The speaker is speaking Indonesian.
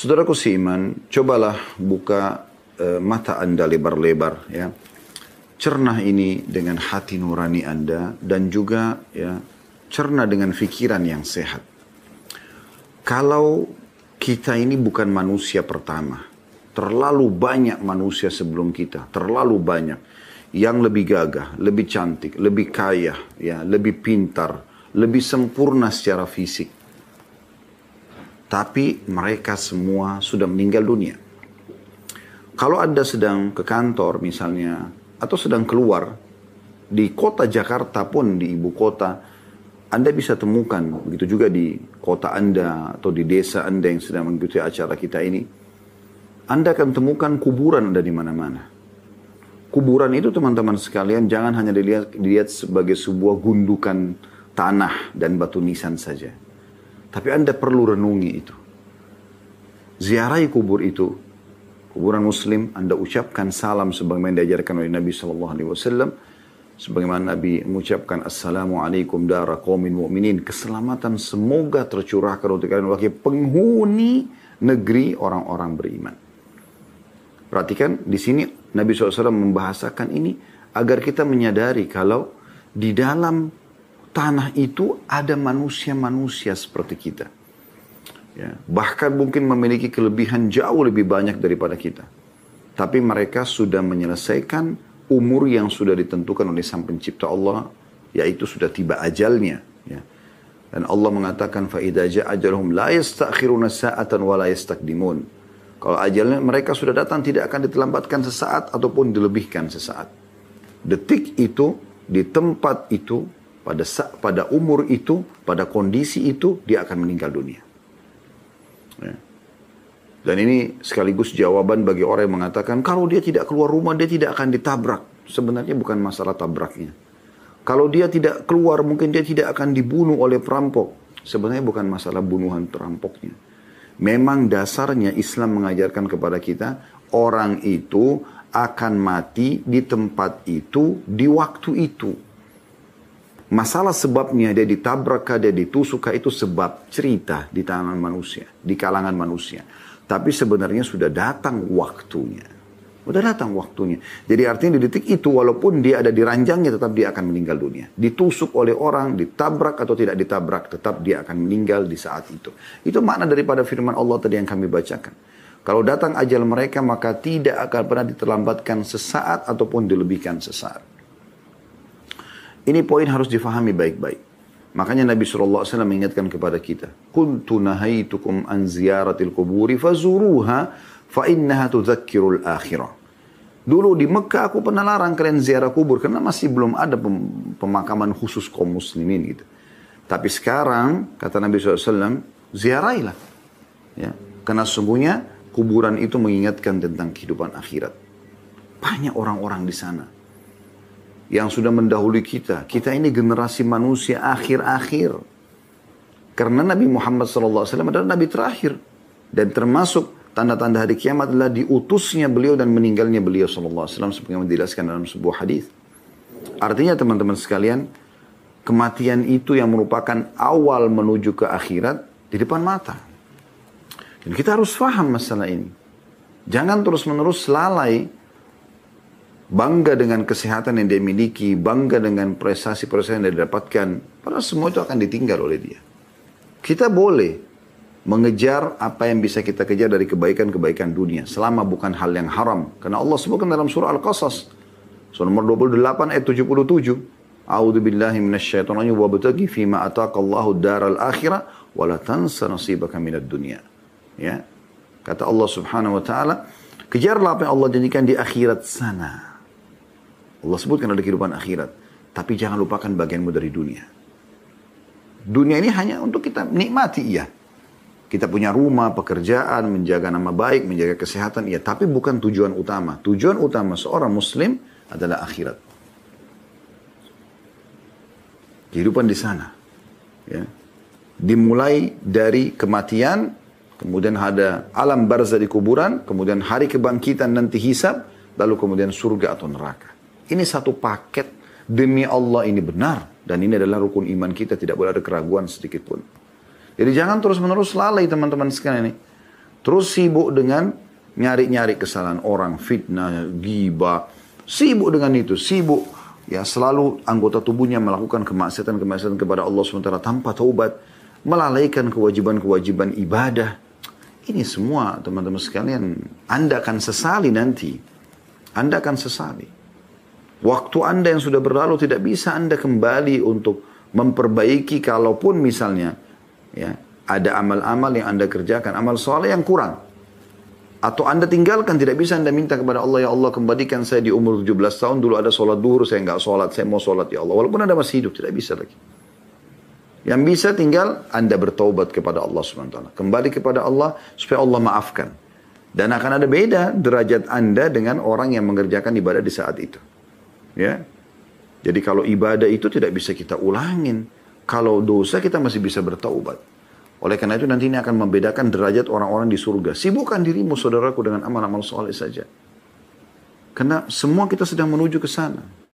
Saudaraku Siman, cobalah buka e, mata Anda lebar-lebar ya. Cerna ini dengan hati nurani Anda dan juga ya cerna dengan pikiran yang sehat. Kalau kita ini bukan manusia pertama, terlalu banyak manusia sebelum kita, terlalu banyak yang lebih gagah, lebih cantik, lebih kaya, ya, lebih pintar, lebih sempurna secara fisik tapi mereka semua sudah meninggal dunia. Kalau Anda sedang ke kantor misalnya, atau sedang keluar, di kota Jakarta pun, di ibu kota, Anda bisa temukan, begitu juga di kota Anda atau di desa Anda yang sedang mengikuti acara kita ini, Anda akan temukan kuburan Anda di mana-mana kuburan itu teman-teman sekalian jangan hanya dilihat, dilihat sebagai sebuah gundukan tanah dan batu nisan saja. Tapi Anda perlu renungi itu. Ziarahi kubur itu, kuburan muslim, Anda ucapkan salam sebagaimana diajarkan oleh Nabi Shallallahu alaihi wasallam sebagaimana Nabi mengucapkan Assalamualaikum dara qaumin mu'minin keselamatan semoga tercurahkan untuk kalian wakil penghuni negeri orang-orang beriman. Perhatikan di sini Nabi SAW membahasakan ini agar kita menyadari kalau di dalam tanah itu ada manusia-manusia seperti kita. Ya, bahkan mungkin memiliki kelebihan jauh lebih banyak daripada kita. Tapi mereka sudah menyelesaikan umur yang sudah ditentukan oleh Sang Pencipta Allah, yaitu sudah tiba ajalnya. Ya. Dan Allah mengatakan, فَإِذَا جَاءَ لَا يَسْتَأْخِرُونَ سَاعَةً وَلَا يَسْتَقْدِمُونَ kalau ajalnya mereka sudah datang tidak akan ditelambatkan sesaat ataupun dilebihkan sesaat. Detik itu, di tempat itu, pada pada umur itu, pada kondisi itu dia akan meninggal dunia. Ya. Dan ini sekaligus jawaban bagi orang yang mengatakan kalau dia tidak keluar rumah dia tidak akan ditabrak. Sebenarnya bukan masalah tabraknya. Kalau dia tidak keluar mungkin dia tidak akan dibunuh oleh perampok. Sebenarnya bukan masalah bunuhan perampoknya. Memang dasarnya Islam mengajarkan kepada kita orang itu akan mati di tempat itu di waktu itu Masalah sebabnya dia ditabrak, dia ditusuk, itu sebab cerita di tangan manusia, di kalangan manusia. Tapi sebenarnya sudah datang waktunya. Sudah datang waktunya. Jadi artinya di detik itu walaupun dia ada di ranjangnya tetap dia akan meninggal dunia. Ditusuk oleh orang, ditabrak atau tidak ditabrak, tetap dia akan meninggal di saat itu. Itu makna daripada firman Allah tadi yang kami bacakan. Kalau datang ajal mereka maka tidak akan pernah diterlambatkan sesaat ataupun dilebihkan sesaat. Ini poin harus difahami baik-baik. Makanya Nabi Shallallahu Alaihi Wasallam mengingatkan kepada kita. Kuntu nahaitukum an ziyaratil kuburi fazuruha fa innaha tudzakirul akhirah. Dulu di Mekah aku pernah larang kalian ziarah kubur karena masih belum ada pemakaman khusus kaum muslimin gitu. Tapi sekarang kata Nabi SAW ziarailah. Ya. Karena sungguhnya kuburan itu mengingatkan tentang kehidupan akhirat. Banyak orang-orang di sana yang sudah mendahului kita. Kita ini generasi manusia akhir-akhir. Karena Nabi Muhammad SAW adalah Nabi terakhir. Dan termasuk tanda-tanda hari kiamat adalah diutusnya beliau dan meninggalnya beliau SAW. Seperti yang dijelaskan dalam sebuah hadis. Artinya teman-teman sekalian, kematian itu yang merupakan awal menuju ke akhirat di depan mata. Dan kita harus faham masalah ini. Jangan terus-menerus lalai bangga dengan kesehatan yang dia miliki, bangga dengan prestasi-prestasi yang dia dapatkan, padahal semua itu akan ditinggal oleh dia. Kita boleh mengejar apa yang bisa kita kejar dari kebaikan-kebaikan dunia, selama bukan hal yang haram. Karena Allah sebutkan dalam surah Al-Qasas, surah nomor 28 ayat 77, A'udhu billahi minasyaitonir wa betagi fima ataqallahu daral akhirah wa la tansa nasibaka minat dunya. Ya. Kata Allah Subhanahu wa taala, kejarlah apa yang Allah janjikan di akhirat sana. Allah sebutkan ada kehidupan akhirat. Tapi jangan lupakan bagianmu dari dunia. Dunia ini hanya untuk kita nikmati, iya. Kita punya rumah, pekerjaan, menjaga nama baik, menjaga kesehatan, iya. Tapi bukan tujuan utama. Tujuan utama seorang muslim adalah akhirat. Kehidupan di sana. Ya. Dimulai dari kematian, kemudian ada alam barzah di kuburan, kemudian hari kebangkitan nanti hisab, lalu kemudian surga atau neraka. Ini satu paket demi Allah ini benar. Dan ini adalah rukun iman kita, tidak boleh ada keraguan sedikit pun. Jadi jangan terus-menerus lalai teman-teman sekalian ini. Terus sibuk dengan nyari-nyari kesalahan orang, fitnah, giba, sibuk dengan itu, sibuk ya selalu anggota tubuhnya melakukan kemaksiatan-kemaksiatan kepada Allah sementara tanpa taubat, melalaikan kewajiban-kewajiban ibadah. Ini semua teman-teman sekalian, Anda akan sesali nanti. Anda akan sesali. Waktu Anda yang sudah berlalu tidak bisa Anda kembali untuk memperbaiki kalaupun misalnya ya ada amal-amal yang Anda kerjakan, amal soleh yang kurang. Atau Anda tinggalkan, tidak bisa Anda minta kepada Allah, Ya Allah kembalikan saya di umur 17 tahun, dulu ada sholat duhur, saya nggak sholat, saya mau sholat Ya Allah. Walaupun Anda masih hidup, tidak bisa lagi. Yang bisa tinggal Anda bertobat kepada Allah SWT. Kembali kepada Allah supaya Allah maafkan. Dan akan ada beda derajat Anda dengan orang yang mengerjakan ibadah di saat itu. Ya. Jadi kalau ibadah itu tidak bisa kita ulangin. Kalau dosa kita masih bisa bertaubat. Oleh karena itu nanti ini akan membedakan derajat orang-orang di surga. Sibukkan dirimu saudaraku dengan amal-amal soleh saja. Karena semua kita sedang menuju ke sana.